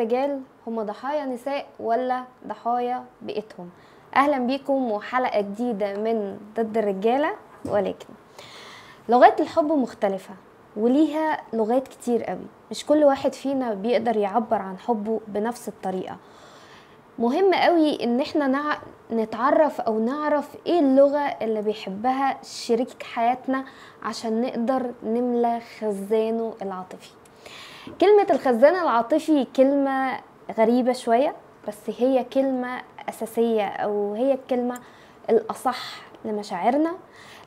الرجال هم ضحايا نساء ولا ضحايا بيئتهم اهلا بيكم وحلقه جديده من ضد الرجاله ولكن لغات الحب مختلفه وليها لغات كتير قوي مش كل واحد فينا بيقدر يعبر عن حبه بنفس الطريقه مهم قوي ان احنا نع... نتعرف او نعرف ايه اللغه اللي بيحبها شريك حياتنا عشان نقدر نملى خزانه العاطفي كلمة الخزان العاطفي كلمة غريبة شوية بس هي كلمة أساسية أو هي الكلمة الأصح لمشاعرنا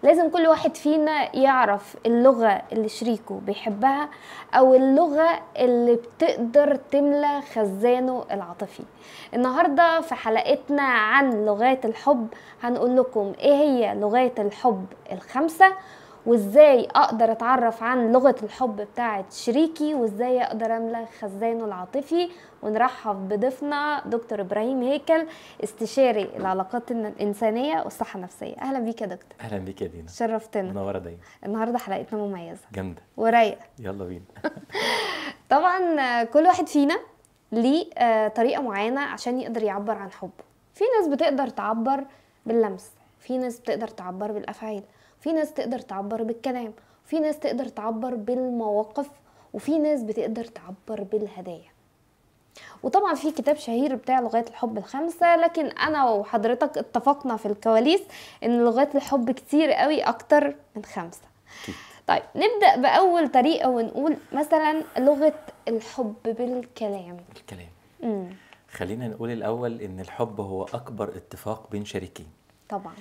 لازم كل واحد فينا يعرف اللغة اللي شريكه بيحبها أو اللغة اللي بتقدر تملى خزانه العاطفي النهاردة في حلقتنا عن لغات الحب هنقول لكم إيه هي لغات الحب الخمسة وازاي اقدر اتعرف عن لغه الحب بتاعه شريكي وازاي اقدر املى خزانه العاطفي ونرحب بضيفنا دكتور ابراهيم هيكل استشاري العلاقات الانسانيه والصحه النفسيه اهلا بيك يا دكتور اهلا بيك يا دينا شرفتنا منوره دايما النهارده حلقتنا مميزه جامده ورايقه يلا بينا طبعا كل واحد فينا ليه آه، طريقه معينه عشان يقدر يعبر عن حبه في ناس بتقدر تعبر باللمس في ناس بتقدر تعبر بالافعال في ناس تقدر تعبر بالكلام وفي ناس تقدر تعبر بالمواقف وفي ناس بتقدر تعبر بالهدايا وطبعا في كتاب شهير بتاع لغات الحب الخمسه لكن انا وحضرتك اتفقنا في الكواليس ان لغات الحب كتير قوي اكتر من خمسه طيب نبدا باول طريقه ونقول مثلا لغه الحب بالكلام بالكلام مم. خلينا نقول الاول ان الحب هو اكبر اتفاق بين شريكين طبعا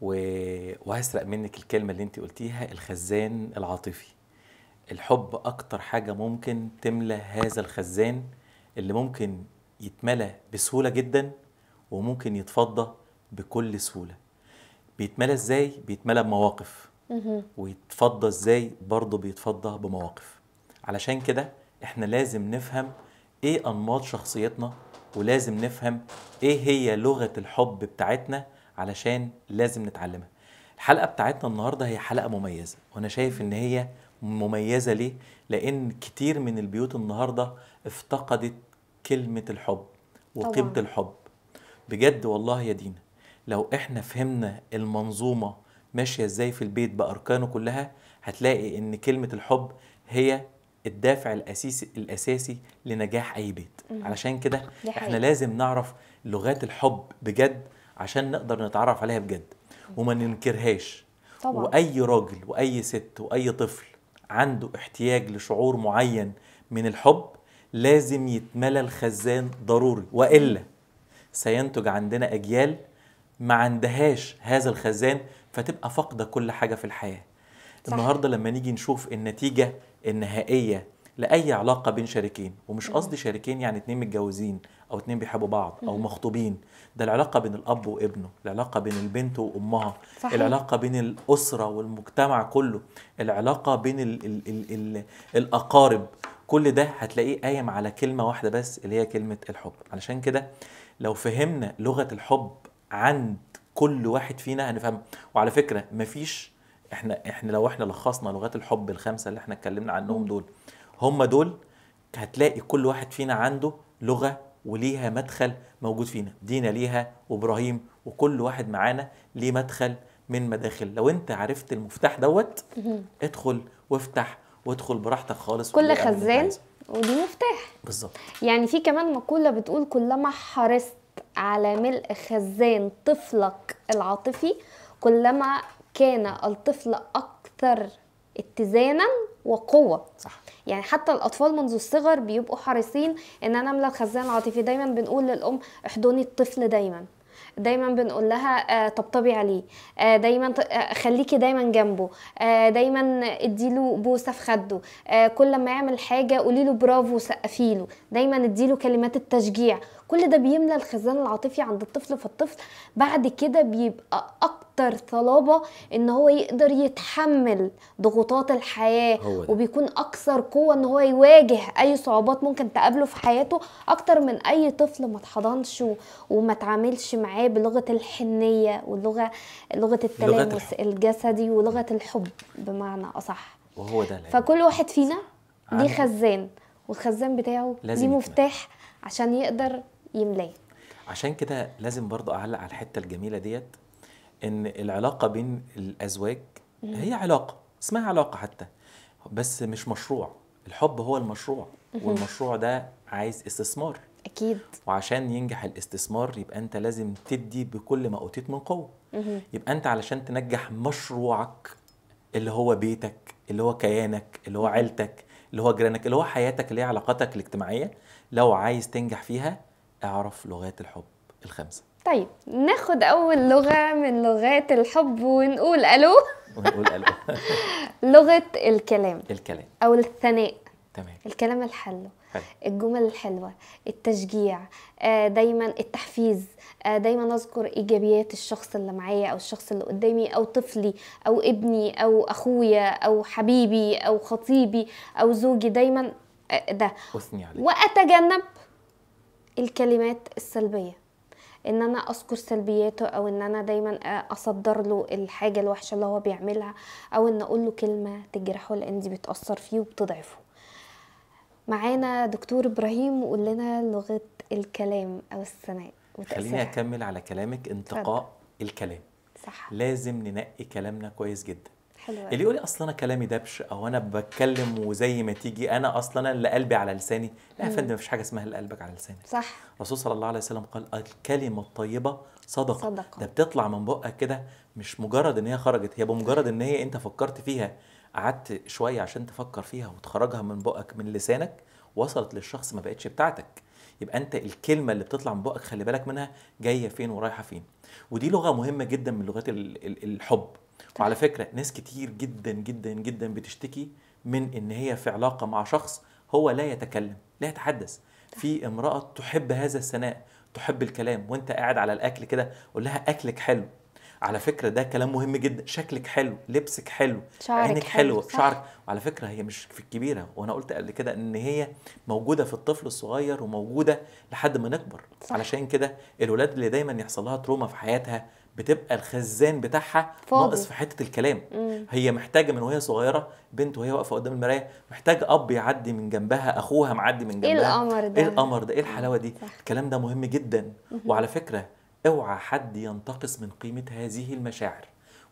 و... وهسرق منك الكلمه اللي انت قلتيها الخزان العاطفي الحب اكتر حاجه ممكن تملى هذا الخزان اللي ممكن يتملى بسهوله جدا وممكن يتفضى بكل سهوله بيتملى ازاي بيتملى بمواقف ويتفضى ازاي برضه بيتفضى بمواقف علشان كده احنا لازم نفهم ايه انماط شخصيتنا ولازم نفهم ايه هي لغه الحب بتاعتنا علشان لازم نتعلمها الحلقه بتاعتنا النهارده هي حلقه مميزه وانا شايف ان هي مميزه ليه لان كتير من البيوت النهارده افتقدت كلمه الحب وقيمه الحب بجد والله يا دينا لو احنا فهمنا المنظومه ماشيه ازاي في البيت باركانه كلها هتلاقي ان كلمه الحب هي الدافع الاساسي الاساسي لنجاح اي بيت علشان كده احنا لازم نعرف لغات الحب بجد عشان نقدر نتعرف عليها بجد وما ننكرهاش طبعا. واي راجل واي ست واي طفل عنده احتياج لشعور معين من الحب لازم يتملى الخزان ضروري والا سينتج عندنا اجيال ما عندهاش هذا الخزان فتبقى فاقده كل حاجه في الحياه صح. النهارده لما نيجي نشوف النتيجه النهائيه لاي علاقه بين شريكين ومش قصدي شريكين يعني اتنين متجوزين او اتنين بيحبوا بعض او مخطوبين ده العلاقه بين الاب وابنه العلاقه بين البنت وامها صحيح. العلاقه بين الاسره والمجتمع كله العلاقه بين الـ الـ الـ الـ الاقارب كل ده هتلاقيه قايم على كلمه واحده بس اللي هي كلمه الحب علشان كده لو فهمنا لغه الحب عند كل واحد فينا هنفهم وعلى فكره مفيش احنا احنا لو احنا لخصنا لغات الحب الخمسه اللي احنا اتكلمنا عنهم دول هم دول هتلاقي كل واحد فينا عنده لغه وليها مدخل موجود فينا دينا ليها وابراهيم وكل واحد معانا ليه مدخل من مداخل لو انت عرفت المفتاح دوت ادخل وافتح وادخل براحتك خالص كل خزان ودي مفتاح بالظبط يعني في كمان مقوله بتقول كلما حرصت على ملء خزان طفلك العاطفي كلما كان الطفل اكثر اتزانا وقوه صح يعني حتى الاطفال منذ الصغر بيبقوا حريصين ان انا املى الخزان العاطفي دايما بنقول للام احضني الطفل دايما دايما بنقول لها آه، طبطبي عليه آه، دايما آه، خليكي دايما جنبه دايما اديله بوسه في خده كل ما يعمل حاجه قولي له برافو سقفي له دايما اديله كلمات التشجيع كل ده بيملى الخزان العاطفي عند الطفل فالطفل بعد كده بيبقى اكتر صلابه ان هو يقدر يتحمل ضغوطات الحياه وبيكون اكثر قوه ان هو يواجه اي صعوبات ممكن تقابله في حياته اكتر من اي طفل ما اتحضنش وما اتعاملش معاه بلغه الحنيه واللغه لغه التلامس الجسدي ولغه الحب بمعنى اصح وهو ده فكل واحد فينا ليه خزان والخزان بتاعه ليه مفتاح عشان يقدر يملاه عشان كده لازم برضو اعلق على الحته الجميله ديت ان العلاقه بين الازواج هي علاقه اسمها علاقه حتى بس مش مشروع الحب هو المشروع والمشروع ده عايز استثمار اكيد وعشان ينجح الاستثمار يبقى انت لازم تدي بكل ما اوتيت من قوه يبقى انت علشان تنجح مشروعك اللي هو بيتك اللي هو كيانك اللي هو عيلتك اللي هو جيرانك اللي هو حياتك اللي هي علاقاتك الاجتماعيه لو عايز تنجح فيها اعرف لغات الحب الخمسه طيب ناخد اول لغه من لغات الحب ونقول الو ونقول الو لغه الكلام الكلام او الثناء تمام الكلام الحلو حلو. الجمل الحلوة التشجيع آه، دايما التحفيز آه، دايما أذكر إيجابيات الشخص اللي معايا أو الشخص اللي قدامي أو طفلي أو ابني أو أخويا أو حبيبي أو خطيبي أو زوجي دايما آه، ده أثني عليه وأتجنب الكلمات السلبية ان انا اذكر سلبياته او ان انا دايما اصدر له الحاجه الوحشه اللي هو بيعملها او ان اقول له كلمه تجرحه لان دي بتاثر فيه وبتضعفه معانا دكتور ابراهيم وقول لنا لغه الكلام او الثناء خليني اكمل على كلامك انتقاء فضل. الكلام صح لازم ننقي كلامنا كويس جدا حلوة اللي يقول اصلا انا كلامي دبش او انا بتكلم وزي ما تيجي انا اصلا انا اللي قلبي على لساني لا يا فندم مفيش حاجه اسمها اللي قلبك على لساني صح الرسول صلى الله عليه وسلم قال الكلمه الطيبه صدقه, صدقة. ده بتطلع من بقك كده مش مجرد ان هي خرجت هي بمجرد ان هي انت فكرت فيها قعدت شويه عشان تفكر فيها وتخرجها من بقك من لسانك وصلت للشخص ما بقتش بتاعتك يبقى انت الكلمه اللي بتطلع من بقك خلي بالك منها جايه فين ورايحه فين ودي لغه مهمه جدا من لغات الحب طيب. وعلى فكره ناس كتير جدا جدا جدا بتشتكي من ان هي في علاقه مع شخص هو لا يتكلم لا يتحدث في امراه تحب هذا الثناء تحب الكلام وانت قاعد على الاكل كده قول لها اكلك حلو على فكره ده كلام مهم جدا شكلك حلو لبسك حلو شعرك عينك حلوه حلو. شعرك وعلى فكره هي مش في الكبيره وانا قلت قبل كده ان هي موجوده في الطفل الصغير وموجوده لحد ما نكبر صح. علشان كده الولاد اللي دايما يحصل لها تروما في حياتها بتبقى الخزان بتاعها فاضي. ناقص في حته الكلام مم. هي محتاجه من وهي صغيره بنت وهي واقفه قدام المرايه محتاجه اب يعدي من جنبها اخوها معدي من إيه جنبها ايه القمر ده ايه القمر ده ايه الحلاوه دي صح. الكلام ده مهم جدا مم. وعلى فكره اوعى حد ينتقص من قيمه هذه المشاعر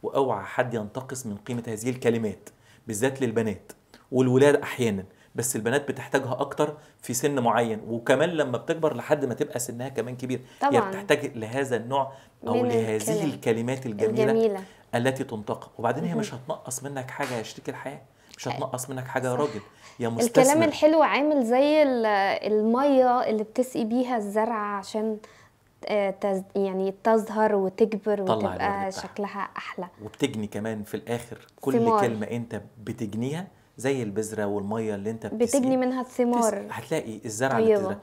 واوعى حد ينتقص من قيمه هذه الكلمات بالذات للبنات والولاد احيانا بس البنات بتحتاجها اكتر في سن معين وكمان لما بتكبر لحد ما تبقى سنها كمان كبير طبعا هي يعني بتحتاج لهذا النوع او لهذه الكلمات الجميله, الجميلة. التي تنطق وبعدين هي مش هتنقص منك حاجه يا شريك الحياه مش هتنقص منك حاجه يا راجل يا مستثمر الكلام الحلو عامل زي الميه اللي بتسقي بيها الزرع عشان آه، تز... يعني تظهر وتكبر وتبقى شكلها احلى وبتجني كمان في الاخر كل ثمار. كلمه انت بتجنيها زي البذره والميه اللي انت بتسقي. بتجني منها الثمار هتلاقي الزرعه اللي بتزرع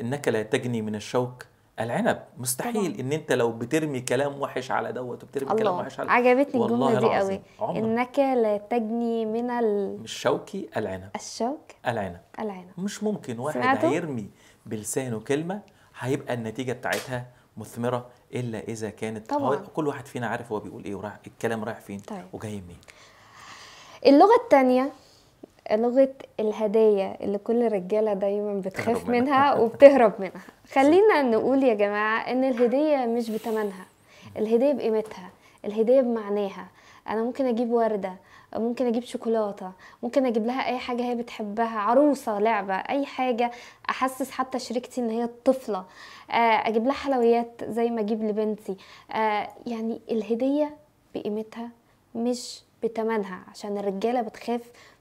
النكله تجني من الشوك العنب مستحيل طبعا. ان انت لو بترمي كلام وحش على دوت وبترمي الله. كلام وحش على عجبتني الجمله دي قوي النكله تجني من ال... الشوكي العنب الشوك العنب العنب مش ممكن واحد سمعته؟ هيرمي بلسانه كلمه هيبقى النتيجه بتاعتها مثمره الا اذا كانت طبعا. كل واحد فينا عارف هو بيقول ايه وراح الكلام رايح فين طيب. وجاي منين اللغه الثانيه لغه الهدايا اللي كل الرجاله دايما بتخاف منها وبتهرب منها خلينا نقول يا جماعه ان الهديه مش بتمنها الهديه بقيمتها الهديه بمعناها انا ممكن اجيب ورده ممكن اجيب شوكولاته ممكن اجيب لها اي حاجه هي بتحبها عروسه لعبه اي حاجه احسس حتى شريكتي ان هي طفله آه، اجيب لها حلويات زي ما اجيب لبنتي آه، يعني الهديه بقيمتها مش بتمنها عشان الرجاله بتخاف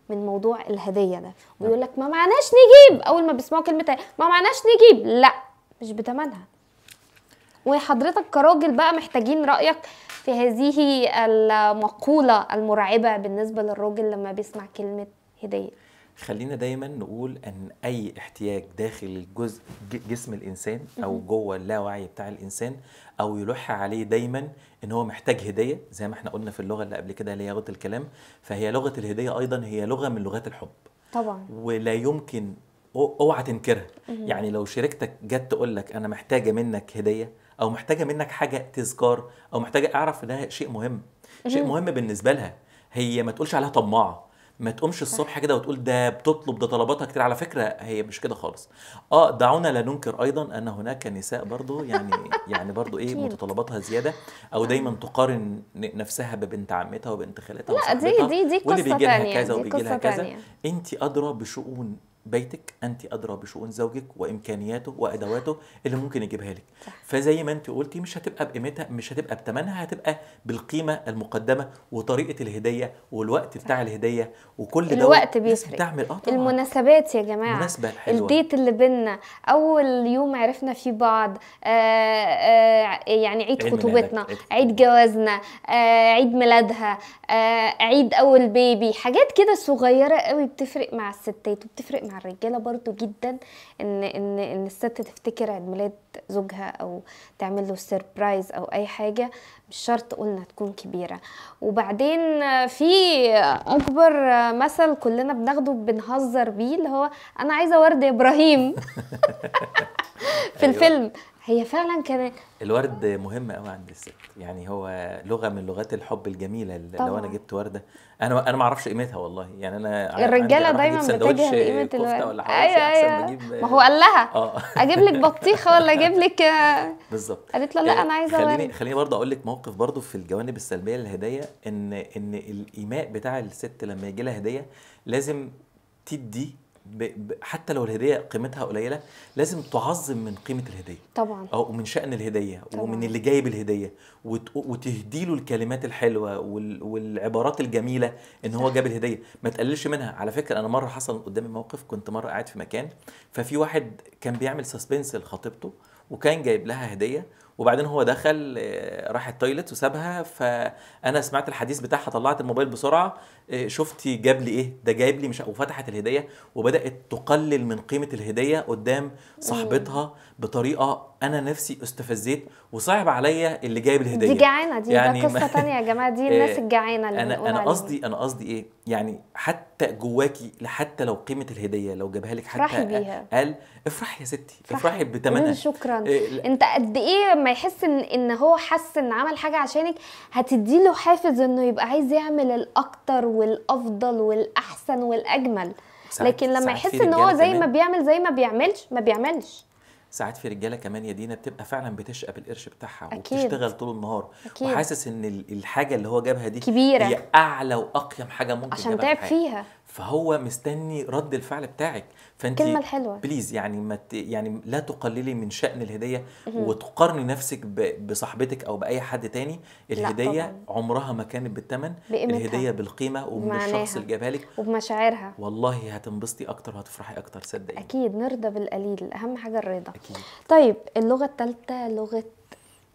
من موضوع الهديه ده نعم. ويقول لك ما معناش نجيب اول ما بيسمعوا كلمه ما معناش نجيب لا مش بتمنها وحضرتك كراجل بقى محتاجين رايك في هذه المقوله المرعبه بالنسبه للراجل لما بيسمع كلمه هديه خلينا دايما نقول ان اي احتياج داخل جزء جسم الانسان او جوه اللاوعي بتاع الانسان او يلح عليه دايما ان هو محتاج هديه زي ما احنا قلنا في اللغه اللي قبل كده اللي هي لغه الكلام فهي لغه الهديه ايضا هي لغه من لغات الحب طبعا ولا يمكن اوعى تنكرها يعني لو شريكتك جت تقول لك انا محتاجه منك هديه او محتاجه منك حاجه تذكار او محتاجه اعرف ده شيء مهم شيء مهم بالنسبه لها هي ما تقولش عليها طماعه ما تقومش الصبح كده وتقول ده بتطلب ده طلباتها كتير على فكره هي مش كده خالص اه دعونا لا ننكر ايضا ان هناك نساء برضو يعني يعني برضو ايه متطلباتها زياده او آه. دايما تقارن نفسها ببنت عمتها وبنت خالتها لا دي دي دي قصه ثانيه واللي كذا وبيجي لها كذا انت ادرى بشؤون بيتك انت ادرى بشؤون زوجك وامكانياته وادواته اللي ممكن يجيبها لك صح. فزي ما انت قلتي مش هتبقى بقيمتها مش هتبقى بثمنها هتبقى بالقيمه المقدمه وطريقه الهديه والوقت بتاع الهديه وكل ده الوقت بيفرق اه المناسبات يا جماعه المناسبه الحلوه الديت اللي بينا اول يوم عرفنا فيه بعض آآ آه، آآ آه، يعني عيد خطوبتنا عيد جوازنا آه، عيد ميلادها عيد اول بيبي حاجات كده صغيره قوي بتفرق مع الستات وبتفرق مع الرجاله برضو جدا ان ان ان الست تفتكر عيد ميلاد زوجها او تعمل له سيربرايز او اي حاجه مش شرط قلنا تكون كبيره وبعدين في اكبر مثل كلنا بناخده بنهزر بيه اللي هو انا عايزه ورد ابراهيم في أيوه. الفيلم هي فعلا كمان الورد مهم قوي عند الست يعني هو لغه من لغات الحب الجميله طبعا. لو انا جبت ورده انا انا ما اعرفش قيمتها والله يعني انا الرجاله دايما بتجهل قيمه الورد ولا ايوه ايوه ما هو قال لها آه. اجيب لك بطيخه ولا اجيب لك آه. بالظبط قالت له لا يعني انا عايزه خليني ورد. خليني برضه اقول لك موقف برضه في الجوانب السلبيه للهدايا ان ان الايماء بتاع الست لما يجي لها هديه لازم تدي ب... ب... حتى لو الهديه قيمتها قليله لازم تعظم من قيمه الهديه طبعا او من شان الهديه طبعا. ومن اللي جايب الهديه وتهدي له الكلمات الحلوه والعبارات الجميله ان هو جاب الهديه ما تقللش منها على فكره انا مره حصل قدامي موقف كنت مره قاعد في مكان ففي واحد كان بيعمل سسبنس لخطيبته وكان جايب لها هديه وبعدين هو دخل آه، راح التويلت وسابها فانا سمعت الحديث بتاعها طلعت الموبايل بسرعه إيه، شفتي جاب لي ايه ده جايب لي مش وفتحت الهديه وبدات تقلل من قيمه الهديه قدام صاحبتها بطريقه انا نفسي استفزيت وصعب عليا اللي جايب الهديه دي جعانه دي يعني ده قصه ثانيه يا جماعه دي إيه، الناس الجعانه اللي انا انا قصدي انا قصدي ايه يعني حتى جواكي حتى لو قيمه الهديه لو جابها لك حتى افرحي بيها قال افرحي يا ستي افرحي بتمنها شكرا إيه انت قد ايه لما يحس ان ان هو حس ان عمل حاجه عشانك هتدي له حافز انه يبقى عايز يعمل الاكتر و والافضل والاحسن والاجمل لكن لما يحس ان هو زي ما بيعمل زي ما بيعملش ما بيعملش ساعات في رجاله كمان يا دينا بتبقى فعلا بتشقى بالقرش بتاعها أكيد. وبتشتغل طول النهار أكيد. وحاسس ان الحاجه اللي هو جابها دي كبيره هي اعلى واقيم حاجه ممكن عشان تعب فيها فهو مستني رد الفعل بتاعك فانت الكلمه الحلوه بليز يعني ما ت... يعني لا تقللي من شان الهديه وتقارني نفسك ب... بصاحبتك او باي حد تاني الهديه عمرها ما كانت بالثمن الهديه بالقيمه ومن معناها. الشخص اللي جابها لك وبمشاعرها والله هتنبسطي اكتر وهتفرحي اكتر صدقيني اكيد نرضى بالقليل اهم حاجه الرضا أكيد. طيب اللغه الثالثه لغه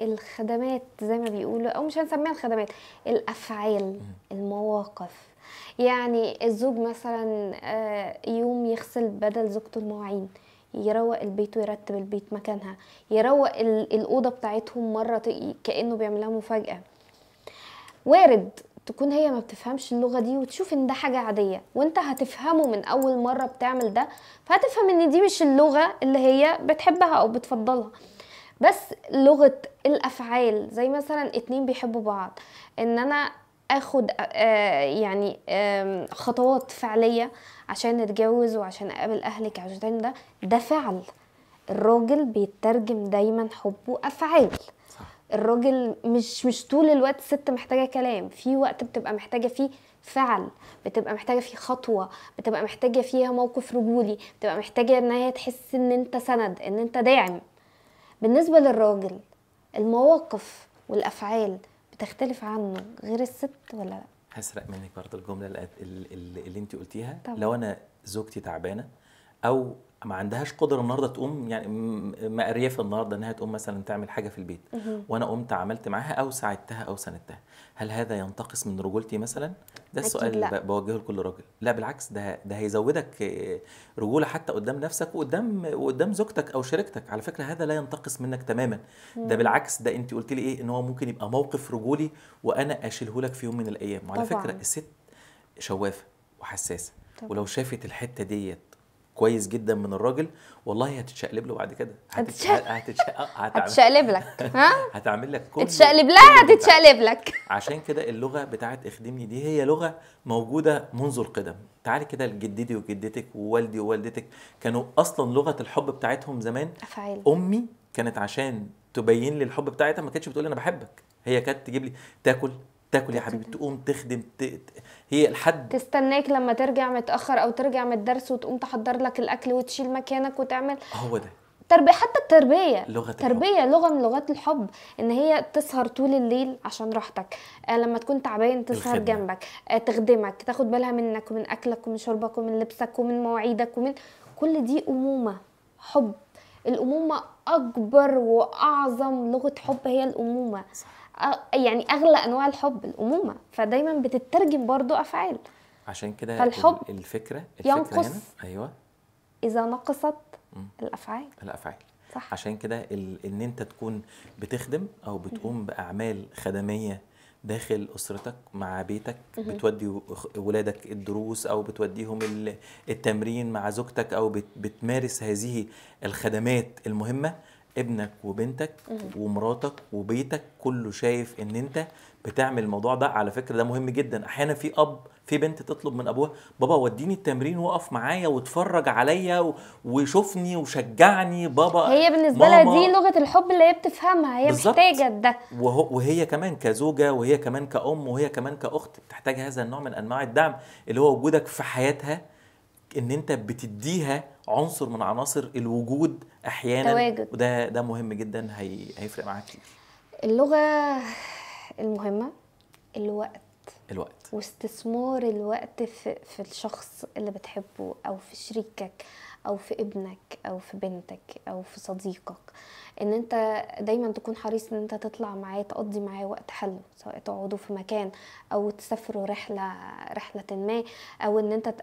الخدمات زي ما بيقولوا او مش هنسميها الخدمات الافعال المواقف يعني الزوج مثلا آه، يوم يغسل بدل زوجته المواعين يروق البيت ويرتب البيت مكانها يروق الأوضة بتاعتهم مرة كأنه بيعملها مفاجأة وارد تكون هي ما بتفهمش اللغه دي وتشوف ان ده حاجه عاديه وانت هتفهمه من اول مره بتعمل ده فهتفهم ان دي مش اللغه اللي هي بتحبها او بتفضلها بس لغه الافعال زي مثلا اتنين بيحبوا بعض ان انا اخد آه، يعني خطوات فعليه عشان اتجوز وعشان اقابل اهلك عشان ده ده فعل الراجل بيترجم دايما حبه افعال الراجل مش مش طول الوقت الست محتاجه كلام في وقت بتبقى محتاجه فيه فعل بتبقى محتاجه فيه خطوه بتبقى محتاجه فيها موقف رجولي بتبقى محتاجه ان هي تحس ان انت سند ان انت داعم بالنسبه للراجل المواقف والافعال بتختلف عنه غير الست ولا لا هسرق منك برضه الجمله اللي, اللي انت قلتيها طبعا. لو انا زوجتي تعبانه او ما عندهاش قدره النهارده تقوم يعني مقريفه النهارده انها تقوم مثلا تعمل حاجه في البيت وانا قمت عملت معاها او ساعدتها او ساندتها هل هذا ينتقص من رجولتي مثلا ده السؤال اللي بوجهه لكل راجل لا بالعكس ده ده هيزودك رجوله حتى قدام نفسك وقدام وقدام زوجتك او شريكتك على فكره هذا لا ينتقص منك تماما ده بالعكس ده انت قلت لي ايه ان هو ممكن يبقى موقف رجولي وانا اشيله لك في يوم من الايام وعلى طبعا. فكره الست شوافه وحساسه طبعا. ولو شافت الحته ديت كويس جدا من الراجل والله هتتشقلب له بعد كده هتتشقلب هتتشقلب آه، لك ها هتعمل لك كل هتتشقلب لها هتتشقلب لك عشان كده اللغه بتاعت اخدمني دي هي لغه موجوده منذ القدم تعالي كده لجدتي وجدتك ووالدي ووالدتك كانوا اصلا لغه الحب بتاعتهم زمان أفعل. امي كانت عشان تبين لي الحب بتاعتها ما كانتش بتقول انا بحبك هي كانت تجيب لي تاكل تاكل يا حبيبي تقوم تخدم ت... هي الحد تستناك لما ترجع متاخر او ترجع من الدرس وتقوم تحضر لك الاكل وتشيل مكانك وتعمل هو ده تربية حتى التربية لغة تربية الحب. لغة من لغات الحب ان هي تسهر طول الليل عشان راحتك آه لما تكون تعبان تسهر الخدمة. جنبك آه تخدمك تاخد بالها منك ومن اكلك ومن شربك ومن لبسك ومن مواعيدك ومن كل دي امومة حب الامومة اكبر واعظم لغة حب هي الامومة صح. يعني اغلى انواع الحب الامومه فدايما بتترجم برضو افعال عشان كده فالحب الفكره الفكره ينقص هنا ايوه اذا نقصت الافعال الافعال صح عشان كده ان انت تكون بتخدم او بتقوم باعمال خدميه داخل اسرتك مع بيتك بتودي ولادك الدروس او بتوديهم التمرين مع زوجتك او بتمارس هذه الخدمات المهمه ابنك وبنتك ومراتك وبيتك كله شايف ان انت بتعمل الموضوع ده على فكره ده مهم جدا احيانا في اب في بنت تطلب من ابوها بابا وديني التمرين وقف معايا واتفرج عليا وشوفني وشجعني بابا هي بالنسبه لها دي لغه الحب اللي هي بتفهمها هي محتاجه ده وهي كمان كزوجه وهي كمان كأم وهي كمان كأخت بتحتاج هذا النوع من انواع الدعم اللي هو وجودك في حياتها ان انت بتديها عنصر من عناصر الوجود احيانا تواجد. وده ده مهم جدا هي هيفرق معاك كتير اللغه المهمه الوقت الوقت واستثمار الوقت في, في الشخص اللي بتحبه او في شريكك او في ابنك او في بنتك او في صديقك ان انت دايما تكون حريص ان انت تطلع معاه تقضي معاه وقت حلو سواء تقعدوا في مكان او تسافروا رحله رحله ما او ان انت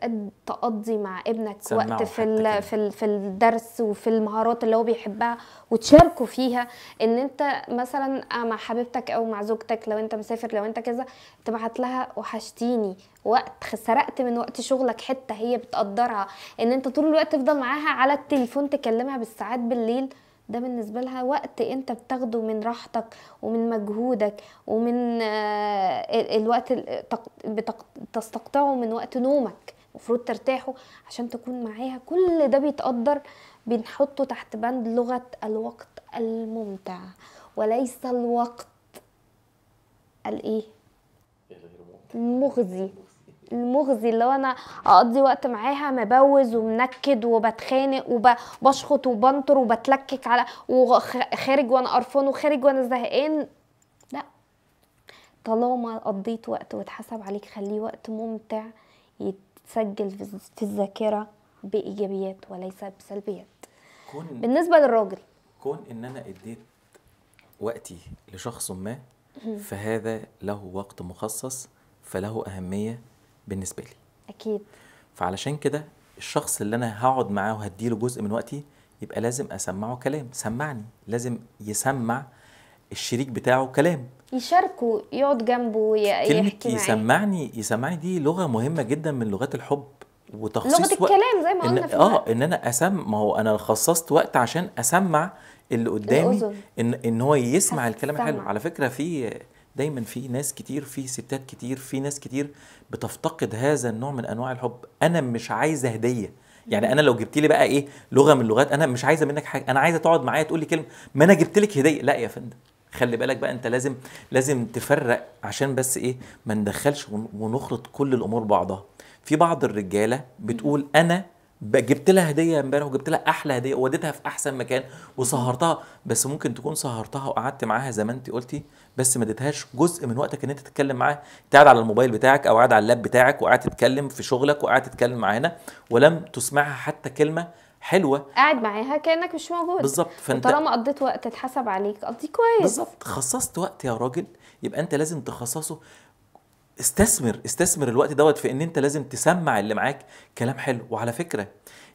تقضي مع ابنك وقت في ال في, ال في الدرس وفي المهارات اللي هو بيحبها وتشاركوا فيها ان انت مثلا مع حبيبتك او مع زوجتك لو انت مسافر لو انت كذا تبعت لها وحشتيني وقت سرقت من وقت شغلك حته هي بتقدرها ان انت طول الوقت تفضل معاها على التليفون تكلمها بالساعات بالليل ده بالنسبة لها وقت انت بتاخده من راحتك ومن مجهودك ومن آه، الوقت بتستقطعه من وقت نومك المفروض ترتاحوا عشان تكون معاها كل ده بيتقدر بنحطه تحت بند لغة الوقت الممتع وليس الوقت الايه المغزي المغزي اللي هو انا اقضي وقت معاها مبوز ومنكد وبتخانق وبشخط وبنطر وبتلكك على وخارج وانا قرفان وخارج وانا زهقان لا طالما قضيت وقت واتحسب عليك خليه وقت ممتع يتسجل في الذاكره بايجابيات وليس بسلبيات كون بالنسبه للراجل كون ان انا اديت وقتي لشخص ما فهذا له وقت مخصص فله اهميه بالنسبه لي اكيد فعلشان كده الشخص اللي انا هقعد معاه وهديله جزء من وقتي يبقى لازم اسمعه كلام سمعني لازم يسمع الشريك بتاعه كلام يشاركه يقعد جنبه يحكي كلمة يسمعني يسمعني دي لغه مهمه جدا من لغات الحب وتخصيص لغه الكلام زي ما قلنا إن في اه ان انا اسم ما هو انا خصصت وقت عشان اسمع اللي قدامي ان ان هو يسمع الكلام الحلو على فكره في دايما في ناس كتير في ستات كتير في ناس كتير بتفتقد هذا النوع من انواع الحب انا مش عايزه هديه يعني انا لو جبت لي بقى ايه لغه من اللغات انا مش عايزه منك حاجه انا عايزه تقعد معايا تقول لي كلمه ما انا جبت لك هديه لا يا فندم خلي بالك بقى انت لازم لازم تفرق عشان بس ايه ما ندخلش ونخلط كل الامور بعضها في بعض الرجاله بتقول انا جبت لها هديه امبارح وجبت لها احلى هديه ووديتها في احسن مكان وسهرتها بس ممكن تكون سهرتها وقعدت معاها زي ما انت قلتي بس ما اديتهاش جزء من وقتك ان انت تتكلم معاها قاعد على الموبايل بتاعك او قاعد على اللاب بتاعك وقاعد تتكلم في شغلك وقاعد تتكلم معانا ولم تسمعها حتى كلمه حلوه قاعد معاها كانك مش موجود بالظبط فانت طالما قضيت وقت اتحسب عليك قضيه كويس بالظبط خصصت وقت يا راجل يبقى انت لازم تخصصه استثمر استثمر الوقت دوت في ان انت لازم تسمع اللي معاك كلام حلو وعلى فكره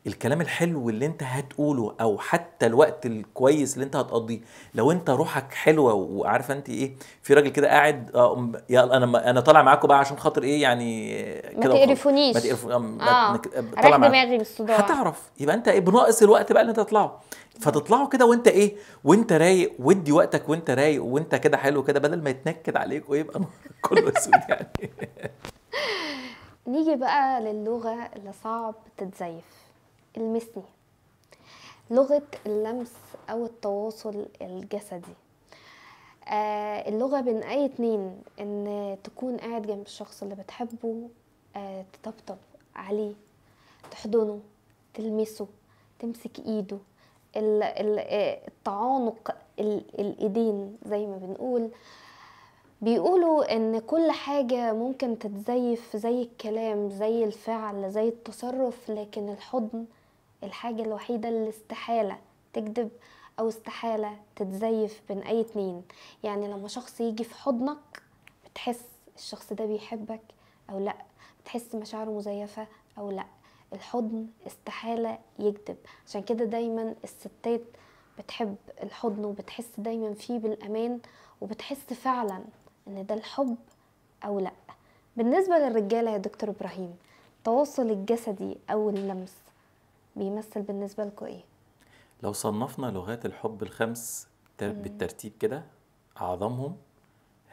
الكلام الحلو اللي انت هتقوله او حتى الوقت الكويس اللي انت هتقضيه لو انت روحك حلوه وعارفه انت ايه في راجل كده قاعد اه يلا انا انا طالع معاكم بقى عشان خاطر ايه يعني كده ما تقرفونيش ما تقرف اه طالع دماغي بالصداع هتعرف يبقى انت ايه بناقص الوقت بقى اللي انت تطلعه فتطلعوا كده وانت ايه وانت رايق ودي وقتك وانت رايق وانت كده حلو كده بدل ما يتنكد عليك ويبقى كله اسود يعني نيجي بقى للغه اللي صعب تتزيف المسني لغة اللمس أو التواصل الجسدي آه اللغة بين أي اتنين إن تكون قاعد جنب الشخص اللي بتحبه آه تطبطب عليه تحضنه تلمسه تمسك إيده آه، التعانق الإيدين زي ما بنقول بيقولوا ان كل حاجة ممكن تتزيف زي الكلام زي الفعل زي التصرف لكن الحضن الحاجة الوحيدة اللي استحالة تكذب أو استحالة تتزيف بين أي اتنين يعني لما شخص يجي في حضنك بتحس الشخص ده بيحبك أو لأ بتحس مشاعره مزيفة أو لأ الحضن استحالة يكذب عشان كده دايما الستات بتحب الحضن وبتحس دايما فيه بالأمان وبتحس فعلا إن ده الحب أو لأ بالنسبة للرجالة يا دكتور إبراهيم التواصل الجسدي أو اللمس بيمثل بالنسبه لكم ايه لو صنفنا لغات الحب الخمس بالترتيب كده اعظمهم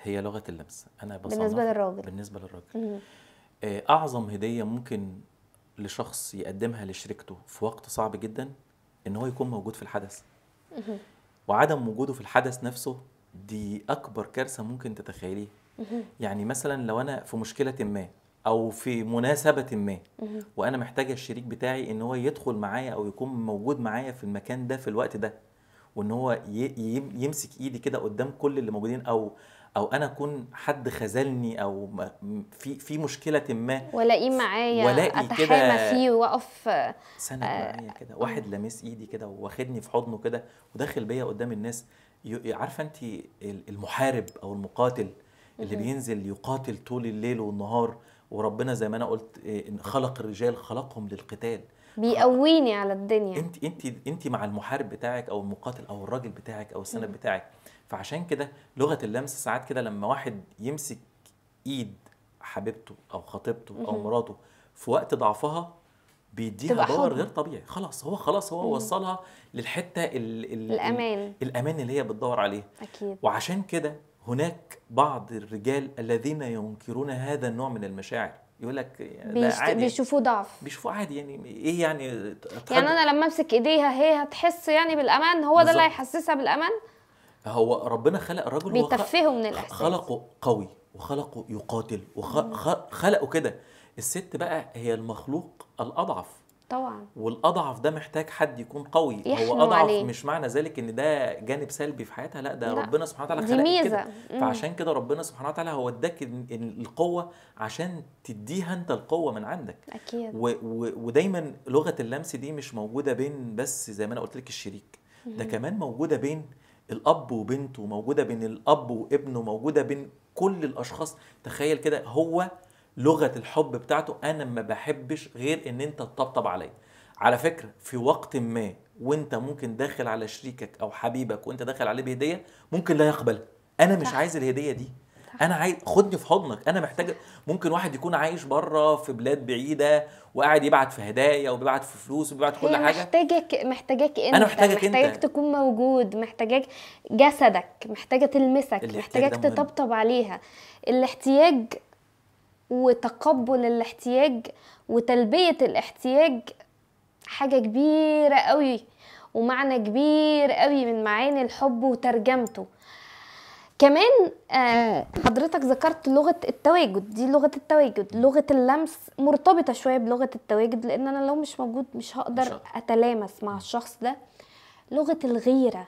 هي لغه اللمس انا بصنف بالنسبه للراجل بالنسبه للراجل آه، اعظم هديه ممكن لشخص يقدمها لشريكته في وقت صعب جدا ان هو يكون موجود في الحدث وعدم وجوده في الحدث نفسه دي اكبر كارثه ممكن تتخيليه يعني مثلا لو انا في مشكله ما او في مناسبه ما وانا محتاجه الشريك بتاعي ان هو يدخل معايا او يكون موجود معايا في المكان ده في الوقت ده وان هو يمسك ايدي كده قدام كل اللي موجودين او او انا اكون حد خذلني او في في مشكله ما والاقيه معايا ولاقي كده فيه واقف سند آه، معايا كده واحد لامس ايدي كده واخدني في حضنه كده وداخل بيا قدام الناس عارفه انت المحارب او المقاتل اللي بينزل يقاتل طول الليل والنهار وربنا زي ما انا قلت إيه، ان خلق الرجال خلقهم للقتال بيقويني على الدنيا انت انت انت مع المحارب بتاعك او المقاتل او الراجل بتاعك او السند بتاعك فعشان كده لغه اللمس ساعات كده لما واحد يمسك ايد حبيبته او خطيبته او مراته في وقت ضعفها بيديها باور غير طبيعي خلاص هو خلاص هو وصلها للحته الـ الـ الامان الامان اللي هي بتدور عليه اكيد وعشان كده هناك بعض الرجال الذين ينكرون هذا النوع من المشاعر يقول لك ده عادي بيشوفوه ضعف بيشوفوه عادي يعني ايه يعني يعني انا لما امسك ايديها هي هتحس يعني بالامان هو ده اللي هيحسسها بالامان هو ربنا خلق الرجل بيتفهه من الاحساس خلقه قوي وخلقه يقاتل وخلقه كده الست بقى هي المخلوق الاضعف طبعا والاضعف ده محتاج حد يكون قوي هو اضعف عليه. مش معنى ذلك ان ده جانب سلبي في حياتها لا ده لا. ربنا سبحانه وتعالى خلق كده فعشان كده ربنا سبحانه وتعالى هو اداك القوه عشان تديها انت القوه من عندك اكيد و و ودايما لغه اللمس دي مش موجوده بين بس زي ما انا قلت لك الشريك ده كمان موجوده بين الاب وبنته موجوده بين الاب وابنه موجوده بين كل الاشخاص تخيل كده هو لغه الحب بتاعته انا ما بحبش غير ان انت تطبطب عليا على فكره في وقت ما وانت ممكن داخل على شريكك او حبيبك وانت داخل عليه بهديه ممكن لا يقبل انا مش عايز الهديه دي انا عايز خدني في حضنك انا محتاج ممكن واحد يكون عايش بره في بلاد بعيده وقاعد يبعت في هدايا وبيبعت في فلوس وبيبعت كل حاجه محتاجك محتاجاك انت انا محتاجك محتاجك انت. تكون موجود محتاجاك جسدك محتاجه تلمسك محتاجك تطبطب عليها الاحتياج وتقبل الاحتياج وتلبية الاحتياج حاجة كبيرة قوي ومعنى كبير قوي من معاني الحب وترجمته كمان آه، حضرتك ذكرت لغة التواجد دي لغة التواجد لغة اللمس مرتبطة شوية بلغة التواجد لأن أنا لو مش موجود مش هقدر أتلامس مع الشخص ده لغة الغيرة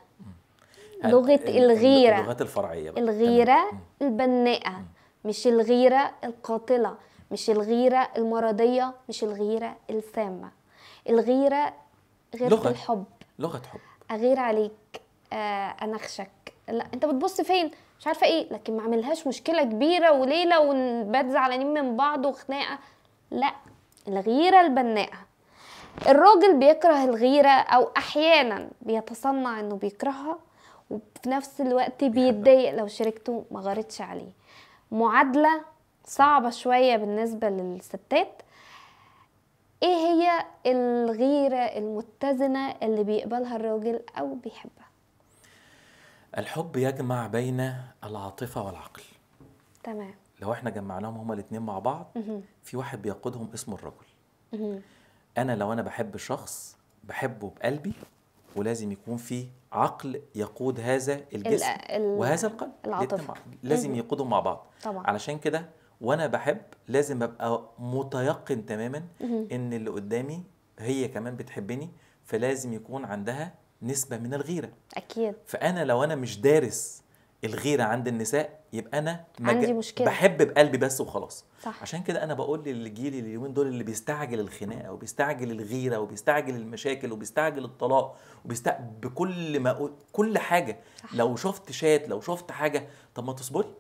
لغة الغيرة اللغات الفرعية بقى. الغيرة البناءة مش الغيرة القاتلة مش الغيرة المرضية مش الغيرة السامة الغيرة غيرة لغة. الحب لغة حب أغير عليك آه، أنا أخشك لا أنت بتبص فين مش عارفة إيه لكن ما عملهاش مشكلة كبيرة وليلة ونبات زعلانين من بعض وخناقة لا الغيرة البناءة الراجل بيكره الغيرة أو أحيانا بيتصنع إنه بيكرهها وفي نفس الوقت بيتضايق لو شركته ما غارتش عليه معادلة صعبة شوية بالنسبة للستات ايه هي الغيرة المتزنة اللي بيقبلها الراجل او بيحبها الحب يجمع بين العاطفة والعقل تمام لو احنا جمعناهم هما الاثنين مع بعض مه. في واحد بيقودهم اسمه الرجل مه. انا لو انا بحب شخص بحبه بقلبي ولازم يكون في عقل يقود هذا الجسم الـ الـ وهذا القلب العاطفه لازم يقودهم مع بعض طبعا علشان كده وانا بحب لازم ابقى متيقن تماما ان اللي قدامي هي كمان بتحبني فلازم يكون عندها نسبه من الغيره اكيد فانا لو انا مش دارس الغيره عند النساء يبقى انا مج... عندي مشكلة. بحب بقلبي بس وخلاص صح. عشان كده انا بقول للجيل اليومين دول اللي بيستعجل الخناقه وبيستعجل الغيره وبيستعجل المشاكل وبيستعجل الطلاق وبيستعجل بكل ما أقول... كل حاجه صح. لو شفت شات لو شفت حاجه طب ما تصبري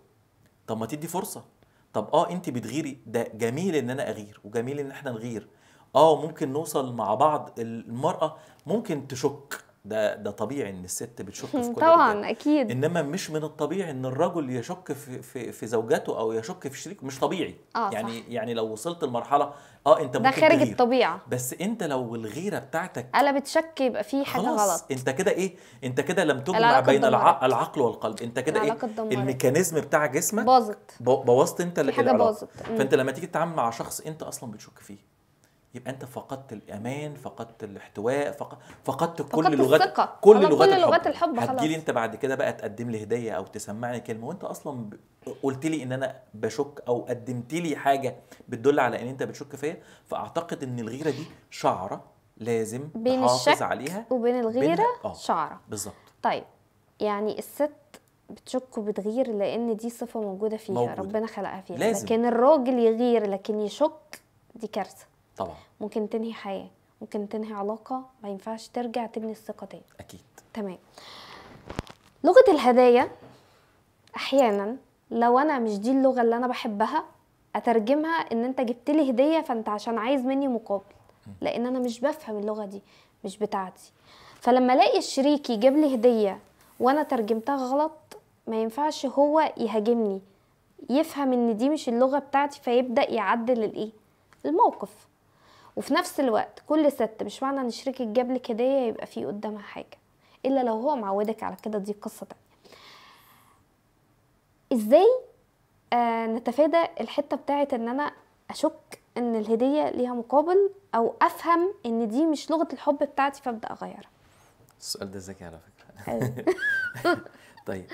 طب ما تدي فرصه طب اه انت بتغيري ده جميل ان انا اغير وجميل ان احنا نغير اه ممكن نوصل مع بعض المراه ممكن تشك ده ده طبيعي ان الست بتشك في كل طبعا الرجال. اكيد انما مش من الطبيعي ان الرجل يشك في في, في زوجته او يشك في شريكه مش طبيعي آه يعني صح. يعني لو وصلت لمرحله اه انت ممكن ده خارج تغير. الطبيعه بس انت لو الغيره بتاعتك قلبت شك يبقى في حاجه خلاص. غلط انت كده ايه انت كده لم تجمع بين دمرت. العقل والقلب انت كده ايه دمرت. الميكانيزم بتاع جسمك باظت بوظت انت اللي حاجه باظت فانت لما تيجي تتعامل مع شخص انت اصلا بتشك فيه يبقى انت فقدت الامان فقدت الاحتواء فقدت, فقدت كل لغات الثقة. كل لغات كل لغات الحب, خلاص هتجي لي انت بعد كده بقى تقدم لي هديه او تسمعني كلمه وانت اصلا قلت لي ان انا بشك او قدمت لي حاجه بتدل على ان انت بتشك فيا فاعتقد ان الغيره دي شعره لازم بين الشك عليها وبين الغيره بين... آه، شعره بالظبط طيب يعني الست بتشك وبتغير لان دي صفه موجوده فيها موجودة. ربنا خلقها فيها لازم. لكن الراجل يغير لكن يشك دي كارثه طبعا ممكن تنهي حياه ممكن تنهي علاقه ما ينفعش ترجع تبني الثقه تاني اكيد تمام لغه الهدايا احيانا لو انا مش دي اللغه اللي انا بحبها اترجمها ان انت جبت لي هديه فانت عشان عايز مني مقابل لان انا مش بفهم اللغه دي مش بتاعتي فلما الاقي شريكي يجيب لي هديه وانا ترجمتها غلط ما ينفعش هو يهاجمني يفهم ان دي مش اللغه بتاعتي فيبدا يعدل الايه الموقف وفي نفس الوقت كل ست مش معنى ان شريكك جاب لك هديه يبقى في قدامها حاجه الا لو هو معودك على كده دي قصه تانية ازاي آه نتفادى الحته بتاعه ان انا اشك ان الهديه ليها مقابل او افهم ان دي مش لغه الحب بتاعتي فابدا اغيرها السؤال ده ذكي على فكره أيوة. طيب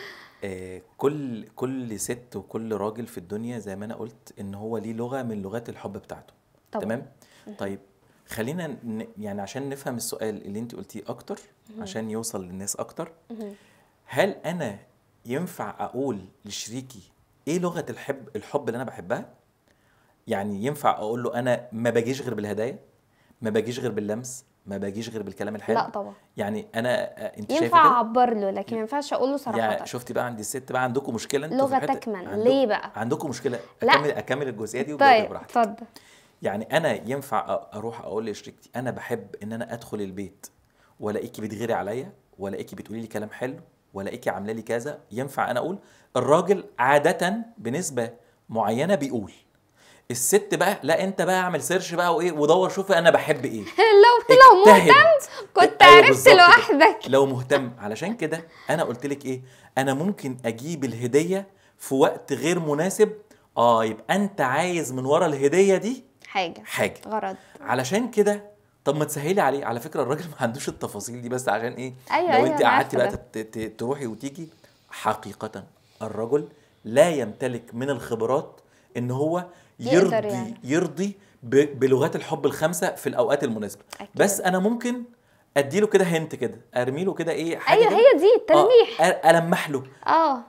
آه كل كل ست وكل راجل في الدنيا زي ما انا قلت ان هو ليه لغه من لغات الحب بتاعته طبعا. تمام طيب خلينا يعني عشان نفهم السؤال اللي انت قلتيه اكتر عشان يوصل للناس اكتر هل انا ينفع اقول لشريكي ايه لغه الحب الحب اللي انا بحبها يعني ينفع اقول له انا ما باجيش غير بالهدايا ما باجيش غير باللمس ما باجيش غير بالكلام الحلو لا طبعا يعني انا آه، انت ينفع اعبر له لكن ما ينفعش اقول له صراحه يعني شفتي بقى عندي الست بقى عندكم مشكله انتوا لغتك تكمن ليه بقى عندكم مشكله اكمل لا. اكمل الجزئيه دي طيب براحتك اتفضل يعني انا ينفع اروح اقول لشريكتي انا بحب ان انا ادخل البيت والاقيكي بتغيري عليا والاقيكي بتقولي لي كلام حلو والاقيكي عامله لي كذا ينفع انا اقول الراجل عاده بنسبه معينه بيقول الست بقى لا انت بقى اعمل سيرش بقى وايه ودور شوف انا بحب ايه لو لو مهتم كنت أيوة عرفت لوحدك لو مهتم علشان كده انا قلت لك ايه انا ممكن اجيب الهديه في وقت غير مناسب اه يبقى انت عايز من ورا الهديه دي حاجه حاجه غرض علشان كده طب ما تسهلي عليه على فكره الراجل ما عندوش التفاصيل دي بس عشان ايه أيوة لو انت أيوة، قعدتي بقى تروحي وتيجي حقيقه الرجل لا يمتلك من الخبرات ان هو يرضي يعني. يرضي بلغات الحب الخمسه في الاوقات المناسبه أكيد. بس انا ممكن ادي له كده هنت كده ارمي له كده ايه حاجه ايوه هي دي التلميح آه المح له اه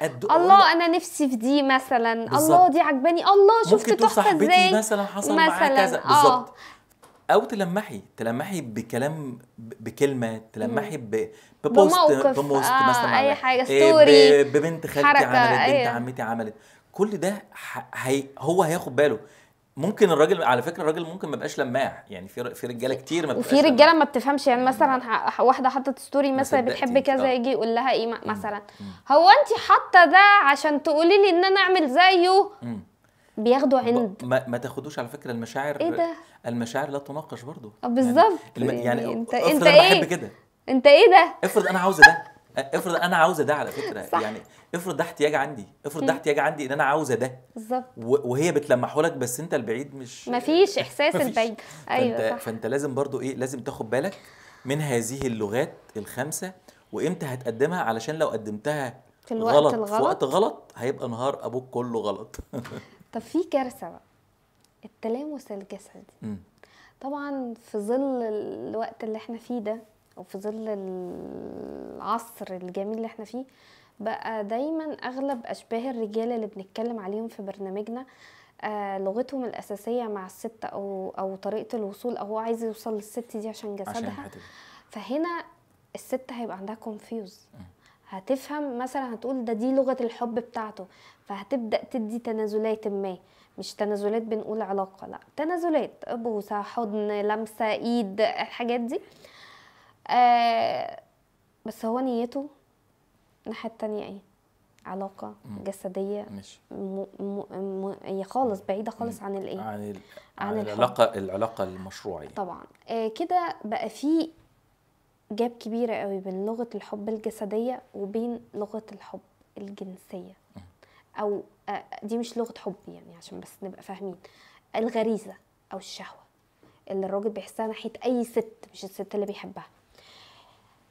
أد... الله انا نفسي في دي مثلا بالزبط. الله دي عجباني الله شفت تحفه ازاي مثلا حصل مثلا معاها كذا آه. بالظبط او تلمحي تلمحي بكلام بكلمه تلمحي ب... ببوست بموقف. بموست آه مثلا اي حاجه ستوري إيه، ببنت خالتي عملت بنت أيوة. عمتي عملت كل ده هي... هو هياخد باله ممكن الراجل على فكره الراجل ممكن ما يبقاش لماح يعني في في رجاله كتير ما وفي رجاله ما بتفهمش يعني مثلا واحده حطت ستوري مثلا بتحب كذا آه. يجي يقول لها ايه مثلا هو انت حاطه ده عشان تقولي لي ان انا اعمل زيه بياخدوا عند ما, ما تاخدوش على فكره المشاعر ايه ده المشاعر لا تناقش برضه آه، يعني بالظبط يعني, يعني انت انت ايه بحب كده انت ايه ده افرض انا عاوزه ده افرض انا عاوزه ده على فكره صح. يعني افرض ده احتياج عندي افرض ده احتياج عندي ان انا عاوزه ده بالظبط وهي بتلمحه لك بس انت البعيد مش مفيش احساس البعيد ايوه فانت, صح. فانت لازم برضو ايه لازم تاخد بالك من هذه اللغات الخمسه وامتى هتقدمها علشان لو قدمتها في الوقت غلط الغلط. في وقت غلط هيبقى نهار ابوك كله غلط طب في كارثه بقى التلامس الجسدي طبعا في ظل الوقت اللي احنا فيه ده وفي ظل العصر الجميل اللي احنا فيه بقى دايما اغلب اشباه الرجال اللي بنتكلم عليهم في برنامجنا آه لغتهم الاساسيه مع الست او او طريقه الوصول او هو عايز يوصل للست دي عشان جسدها عشان فهنا الست هيبقى عندها كونفيوز هتفهم مثلا هتقول ده دي لغه الحب بتاعته فهتبدا تدي تنازلات ما مش تنازلات بنقول علاقه لا تنازلات بوسه حضن لمسه ايد الحاجات دي آه بس هو نيته الناحيه الثانيه ايه علاقه مم. جسديه ماشي م... م... م... هي خالص بعيده خالص عن الايه عن, ال... عن, عن العلاقه العلاقه المشروعيه يعني. طبعا آه كده بقى في جاب كبيره قوي بين لغه الحب الجسديه وبين لغه الحب الجنسيه مم. او آه دي مش لغه حب يعني عشان بس نبقى فاهمين الغريزه او الشهوه اللي الراجل بيحسها ناحيه اي ست مش الست اللي بيحبها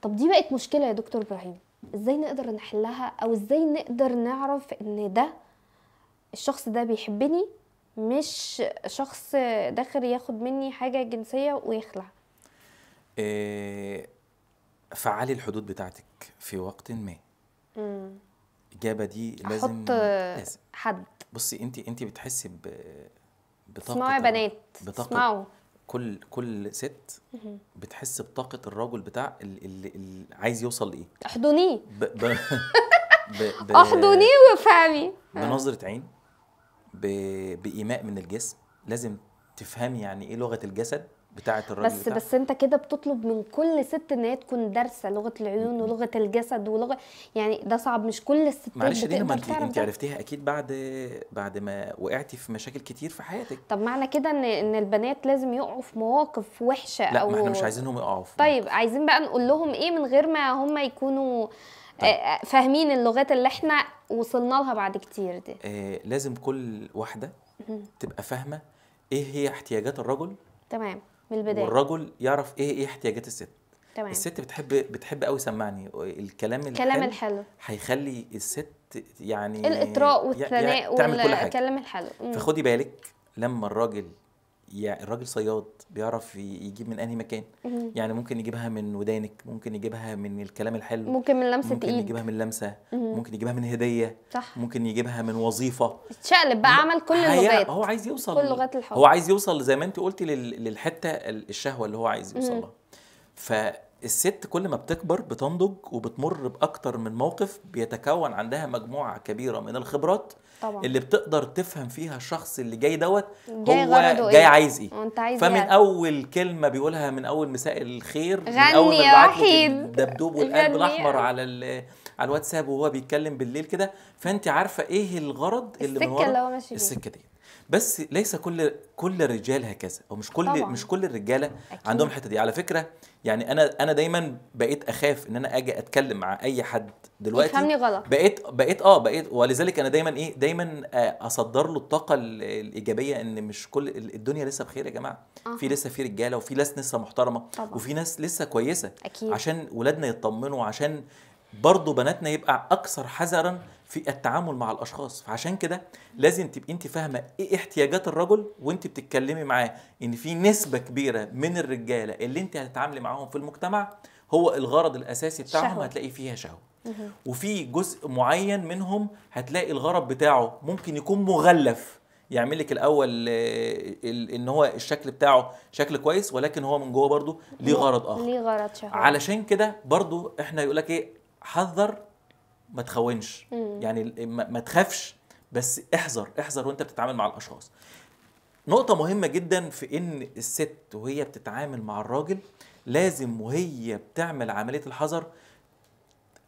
طب دي بقت مشكله يا دكتور ابراهيم ازاي نقدر نحلها او ازاي نقدر نعرف ان ده الشخص ده بيحبني مش شخص داخل ياخد مني حاجه جنسيه ويخلع إيه فعلي الحدود بتاعتك في وقت ما امم الاجابه دي لازم احط لازم. حد بصي انت انت بتحسي ب بطاقه اسمعوا يا بنات بطاقه اسمعوا كل كل ست بتحس بطاقه الرجل بتاع اللي عايز يوصل لايه احضنيه ب... احضنيه وافهمي آه. بنظره عين بايماء من الجسم لازم تفهمي يعني ايه لغه الجسد بتاعه الراجل بس بتاعت. بس انت كده بتطلب من كل ست ان هي تكون دارسه لغه العيون ولغه الجسد ولغه يعني ده صعب مش كل الستات معلش دي ما انت انت عرفتيها اكيد بعد بعد ما وقعتي في مشاكل كتير في حياتك طب معنى كده ان ان البنات لازم يقعوا في مواقف وحشه لا او لا ما احنا مش عايزينهم يقعوا طيب عايزين بقى نقول لهم ايه من غير ما هم يكونوا آه، طيب. آه، فاهمين اللغات اللي احنا وصلنا لها بعد كتير دي آه لازم كل واحده تبقى فاهمه ايه هي احتياجات الرجل تمام من البدايه والرجل يعرف ايه ايه احتياجات الست تمام الست بتحب بتحب قوي سمعني الكلام الكلام الحلو هيخلي الست يعني الاطراء والثناء والكلام الحلو فخدي بالك لما الراجل يعني الراجل صياد بيعرف يجيب من انهي مكان مم. يعني ممكن يجيبها من ودانك ممكن يجيبها من الكلام الحلو ممكن من لمسه ممكن ايد ممكن يجيبها من لمسه مم. ممكن يجيبها من هديه صح. ممكن يجيبها من وظيفه اتشقلب بقى عمل كل اللغات هو عايز يوصل كل لغات الحب هو عايز يوصل زي ما انت قلتي للحته الشهوه اللي هو عايز يوصل لها الست كل ما بتكبر بتنضج وبتمر باكتر من موقف بيتكون عندها مجموعه كبيره من الخبرات طبعا. اللي بتقدر تفهم فيها الشخص اللي جاي دوت جاي هو جاي إيه؟ عايز ايه وانت عايز فمن يعني. اول كلمه بيقولها من اول مساء الخير غني من اول ما دبدوب والقلب الاحمر على على الواتساب وهو بيتكلم بالليل كده فانت عارفه ايه الغرض اللي السكه اللي هو ماشي السكه دي بس ليس كل كل الرجال هكذا او مش كل طبعا. مش كل الرجاله أكيد. عندهم الحته دي على فكره يعني انا انا دايما بقيت اخاف ان انا اجي اتكلم مع اي حد دلوقتي يفهمني غلط بقيت بقيت اه بقيت ولذلك انا دايما ايه دايما آه، اصدر له الطاقه الايجابيه ان مش كل الدنيا لسه بخير يا جماعه آه. في لسه في رجاله وفي ناس لسه محترمه طبعا. وفي ناس لسه كويسه أكيد. عشان ولادنا يطمنوا عشان برضه بناتنا يبقى اكثر حذرا في التعامل مع الاشخاص فعشان كده لازم تبقي انت فاهمه ايه احتياجات الرجل وانت بتتكلمي معاه ان في نسبه كبيره من الرجاله اللي انت هتتعاملي معاهم في المجتمع هو الغرض الاساسي بتاعهم شهوة. هتلاقي فيها شهوه وفي جزء معين منهم هتلاقي الغرض بتاعه ممكن يكون مغلف يعمل لك الاول آه، ان هو الشكل بتاعه شكل كويس ولكن هو من جوه برضه ليه غرض اخر ليه غرض شهوه علشان كده برضه احنا يقول لك ايه حذر ما تخونش يعني ما تخافش بس احذر احذر وانت بتتعامل مع الاشخاص نقطة مهمة جدا في ان الست وهي بتتعامل مع الراجل لازم وهي بتعمل عملية الحذر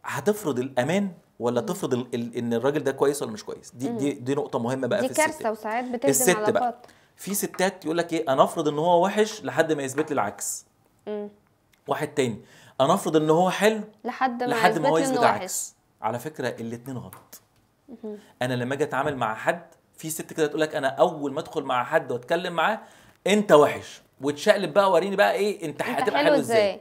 هتفرض الامان ولا تفرض ان الراجل ده كويس ولا مش كويس دي دي دي نقطة مهمة بقى دي في الست كارثة وساعات بتهدم الست بقى في ستات يقول لك ايه انا افرض ان هو وحش لحد ما يثبت لي العكس مم. واحد تاني انا افرض ان هو حلو لحد ما لحد ما هو يثبت العكس على فكره الاثنين غلط انا لما اجي اتعامل مع حد في ست كده تقول لك انا اول ما ادخل مع حد واتكلم معاه انت وحش وتشقلب بقى وريني بقى ايه انت, هتبقى حلو ازاي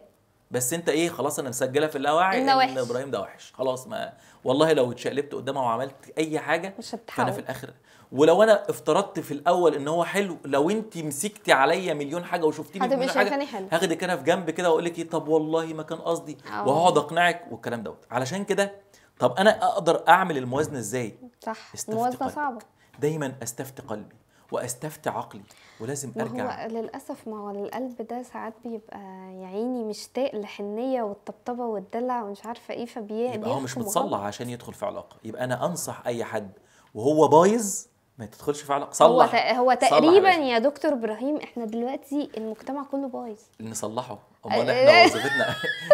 بس انت ايه خلاص انا مسجله في اللاوعي ان, وحش. ابراهيم ده وحش خلاص ما والله لو اتشقلبت قدامها وعملت اي حاجه مش هتحاول فانا في الاخر ولو انا افترضت في الاول ان هو حلو لو انت مسكتي عليا مليون حاجه وشفتيني مليون حاجه هاخدك انا في جنب كده واقول لك ايه طب والله ما كان قصدي آه. وهقعد اقنعك والكلام دوت علشان كده طب انا اقدر اعمل الموازنه ازاي صح الموازنه صعبه دايما استفتي قلبي واستفتي عقلي ولازم ما ارجع هو للاسف ما هو القلب ده ساعات بيبقى يا عيني مشتاق لحنيه والطبطبه والدلع ومش عارفه ايه فبيبقى يبقى هو مش متصلح عشان يدخل في علاقه يبقى انا انصح اي حد وهو بايظ ما تدخلش في علاقه صلح هو, هو تقريبا صلح يا دكتور ابراهيم احنا دلوقتي المجتمع كله بايظ نصلحه امال أه، احنا أه. وظيفتنا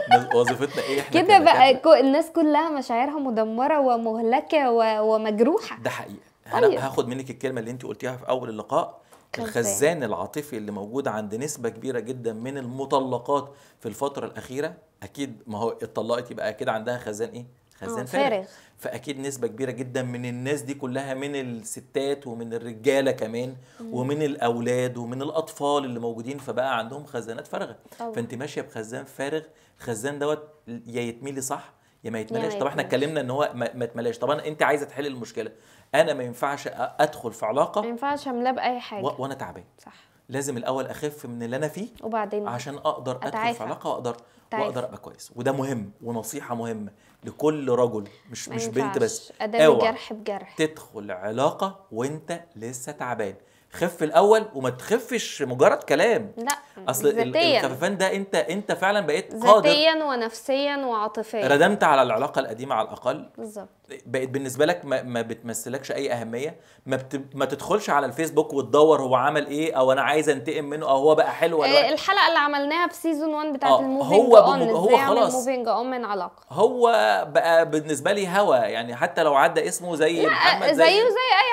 إيه؟ وظيفتنا ايه احنا كده بقى الناس كلها مشاعرها مدمره ومهلكه ومجروحه ده حقيقه انا أيوه. هاخد منك الكلمه اللي انت قلتيها في اول اللقاء الخزان العاطفي اللي موجود عند نسبة كبيرة جدا من المطلقات في الفترة الأخيرة أكيد ما هو اتطلقت يبقى أكيد عندها خزان إيه؟ خزان فارغ. فارغ فاكيد نسبه كبيره جدا من الناس دي كلها من الستات ومن الرجاله كمان مم. ومن الاولاد ومن الاطفال اللي موجودين فبقى عندهم خزانات فارغه فانت ماشيه بخزان فارغ خزان دوت يا يتملي صح يا ما يتملاش طب احنا اتكلمنا ان هو ما يتملاش طب انا انت عايزه تحل المشكله انا ما ينفعش ادخل في علاقه ما ينفعش املاه باي حاجه و... وانا تعبان صح لازم الاول اخف من اللي انا فيه وبعدين عشان اقدر ادخل في علاقه واقدر تعرف. واقدر ابقى كويس وده مهم ونصيحه مهمه لكل رجل مش مش بنت بس اوعى جرح بجرح تدخل علاقه وانت لسه تعبان خف الاول وما تخفش مجرد كلام لا اصل ذاتيا الخففان ده انت انت فعلا بقيت قادر ذاتيا ونفسيا وعاطفيا ردمت على العلاقه القديمه على الاقل بالظبط بقت بالنسبه لك ما, ما بتمثلكش اي اهميه ما, بت... ما تدخلش على الفيسبوك وتدور هو عمل ايه او انا عايز انتقم منه او هو بقى حلو ولا إيه الحلقه اللي عملناها في سيزون 1 بتاعه آه الموفينج هو اون بم... هو خلاص موفينج اون من علاقه هو بقى بالنسبه لي هوا يعني حتى لو عدى اسمه زي محمد زيه زي اي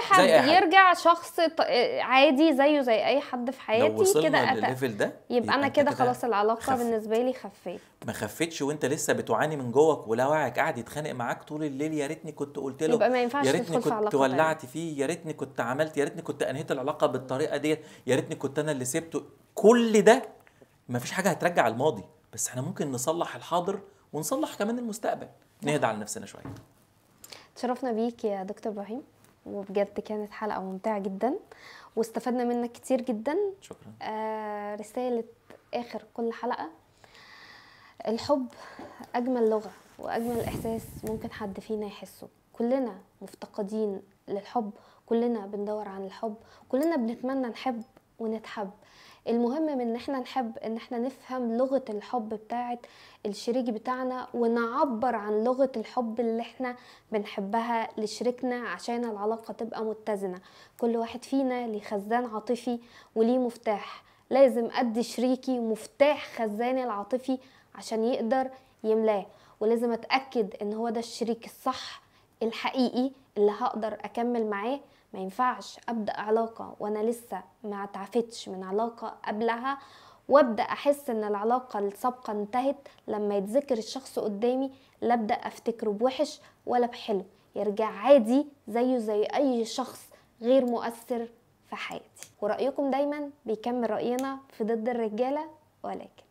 حد, زي أي حد. يرجع شخص عادي زيه زي اي حد في حياتي كده للليفل ده يبقى, يبقى انا كده خلاص العلاقه خف. بالنسبه لي خفيت ما خفتش وانت لسه بتعاني من جواك ولاوعك قاعد يتخانق معاك طول الليل يا ريتني كنت قلت له يبقى ما ينفعش يا ريتني كنت ولعت فيه يا ريتني كنت عملت يا ريتني كنت انهيت العلاقه بالطريقه ديت يا ريتني كنت انا اللي سبته كل ده ما فيش حاجه هترجع الماضي بس احنا ممكن نصلح الحاضر ونصلح كمان المستقبل نهدى على نفسنا شويه تشرفنا بيك يا دكتور ابراهيم وبجد كانت حلقه ممتعه جدا واستفدنا منك كتير جدا شكرا آه رساله اخر كل حلقه الحب اجمل لغه واجمل احساس ممكن حد فينا يحسه كلنا مفتقدين للحب كلنا بندور عن الحب كلنا بنتمنى نحب ونتحب المهم من ان احنا نحب ان احنا نفهم لغه الحب بتاعه الشريك بتاعنا ونعبر عن لغه الحب اللي احنا بنحبها لشريكنا عشان العلاقه تبقى متزنه كل واحد فينا ليه خزان عاطفي وليه مفتاح لازم ادي شريكي مفتاح خزاني العاطفي عشان يقدر يملاه ولازم اتاكد ان هو ده الشريك الصح الحقيقي اللي هقدر اكمل معاه ما ينفعش ابدا علاقه وانا لسه ما اتعافتش من علاقه قبلها وابدا احس ان العلاقه السابقه انتهت لما يتذكر الشخص قدامي لا ابدا افتكره بوحش ولا بحلو يرجع عادي زيه زي اي شخص غير مؤثر في حياتي ورايكم دايما بيكمل راينا في ضد الرجاله ولكن